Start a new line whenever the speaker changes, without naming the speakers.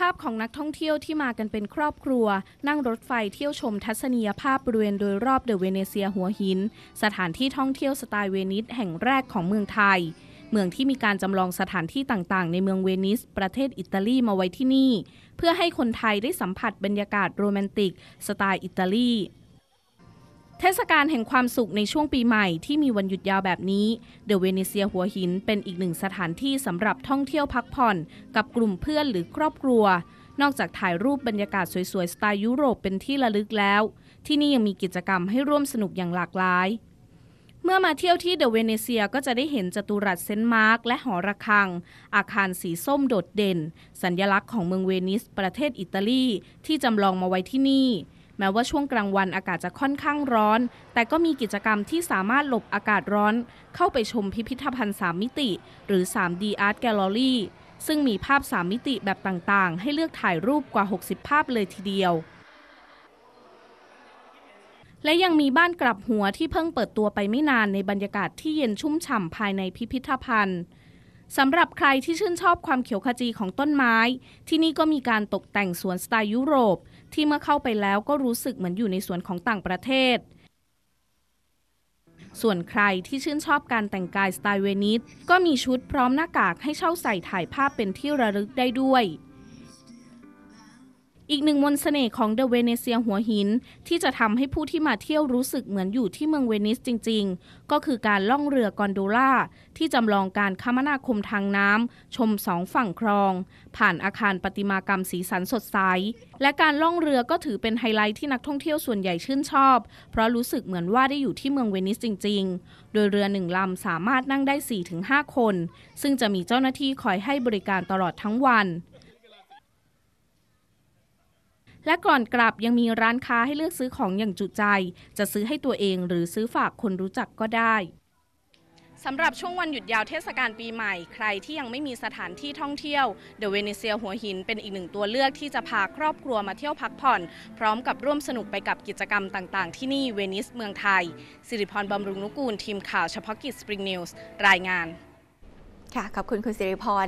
ภาพของนักท่องเที่ยวที่มากันเป็นครอบครัว นั่งรถไฟเที่ยวชมทัศนียภาพบริเวณโดยรอบเดอะเวเนเซียหัวหิน สถานที่ท่องเที่ยวสไตล์เวนิสแห่งแรกของเมืองไทย เมืองที่มีการจำลองสถานที่ต่างๆในเมืองเวนิส ประเทศอิตาลีมาไว้ที่นี่ เพื่อให้คนไทยได้สัมผัสบรรยากาศโรแมนติก สไตล์อิตาลีเทศกาลแห่งความสุขในช่วงปีใหม่ที่มีวันหยุดยาวแบบนี้ เดอะเวนิเซียหัวหินเป็นอีกหนึ่งสถานที่สำหรับท่องเที่ยวพักผ่อน กับกลุ่มเพื่อนหรือครอบครัว นอกจากถ่ายรูปบรรยากาศสวยๆสไตล์ยุโรปเป็นที่ระลึกแล้ว ที่นี่ยังมีกิจกรรมให้ร่วมสนุกอย่างหลากหลาย เมื่อมาเที่ยวที่เดอะเวเนเซียก็จะได้เห็นจัตุรัสเซนต์มาร์กและหอระฆัง อาคารสีส้มโดดเด่น สัญลักษณ์ของเมืองเวนิส ประเทศอิตาลี ที่จำลองมาไว้ที่นี่แม้ว่าช่วงกลางวันอากาศจะค่อนข้างร้อน แต่ก็มีกิจกรรมที่สามารถหลบอากาศร้อน เข้าไปชมพิพิธภัณฑ์ 3 มิติ หรือ 3D Art Gallery ซึ่งมีภาพ 3 มิติแบบต่างๆ ให้เลือกถ่ายรูปกว่า 60 ภาพเลยทีเดียว และยังมีบ้านกลับหัวที่เพิ่งเปิดตัวไปไม่นานในบรรยากาศที่เย็นชุ่มฉ่ำภายในพิพิธภัณฑ์สำหรับใครที่ชื่นชอบความเขียวขจีของต้นไม้ ที่นี่ก็มีการตกแต่งสวนสไตล์ยุโรป ที่เมื่อเข้าไปแล้วก็รู้สึกเหมือนอยู่ในสวนของต่างประเทศ ส่วนใครที่ชื่นชอบการแต่งกายสไตล์เวนิสก็มีชุดพร้อมหน้ากากให้เช่าใส่ถ่ายภาพเป็นที่ระลึกได้ด้วยอีกหนึ่งมนต์เสน่ห์ของเดอะเวเนเซียหัวหินที่จะทำให้ผู้ที่มาเที่ยวรู้สึกเหมือนอยู่ที่เมืองเวนิสจริงๆ ก็คือการล่องเรือกอนโดล่าที่จำลองการคมนาคมทางน้ำชมสองฝั่งคลอง ผ่านอาคารประติมากรรมสีสันสดใสและการล่องเรือก็ถือเป็นไฮไลท์ที่นักท่องเที่ยวส่วนใหญ่ชื่นชอบ เพราะรู้สึกเหมือนว่าได้อยู่ที่เมืองเวนิสจริง ๆ โดยเรือหนึ่งลำสามารถนั่งได้4-5 คน ซึ่งจะมีเจ้าหน้าที่คอยให้บริการตลอดทั้งวันและก่อนกลับ ยังมีร้านค้าให้เลือกซื้อของอย่างจุใจ จะซื้อให้ตัวเองหรือซื้อฝากคนรู้จักก็ได้ สำหรับช่วงวันหยุดยาวเทศกาลปีใหม่ ใครที่ยังไม่มีสถานที่ท่องเที่ยวเดอะเวนิเซียหัวหินเป็นอีกหนึ่งตัวเลือกที่จะพาครอบครัวมาเที่ยวพักผ่อน พร้อมกับร่วมสนุกไปกับกิจกรรมต่าง ๆที่นี่เวนิสเมืองไทยสิริพรบำรุงนุกูลทีมข่าวเฉพาะกิจสปริงนิวส์รายงาน ค่ะขอบคุณคุณสิริพร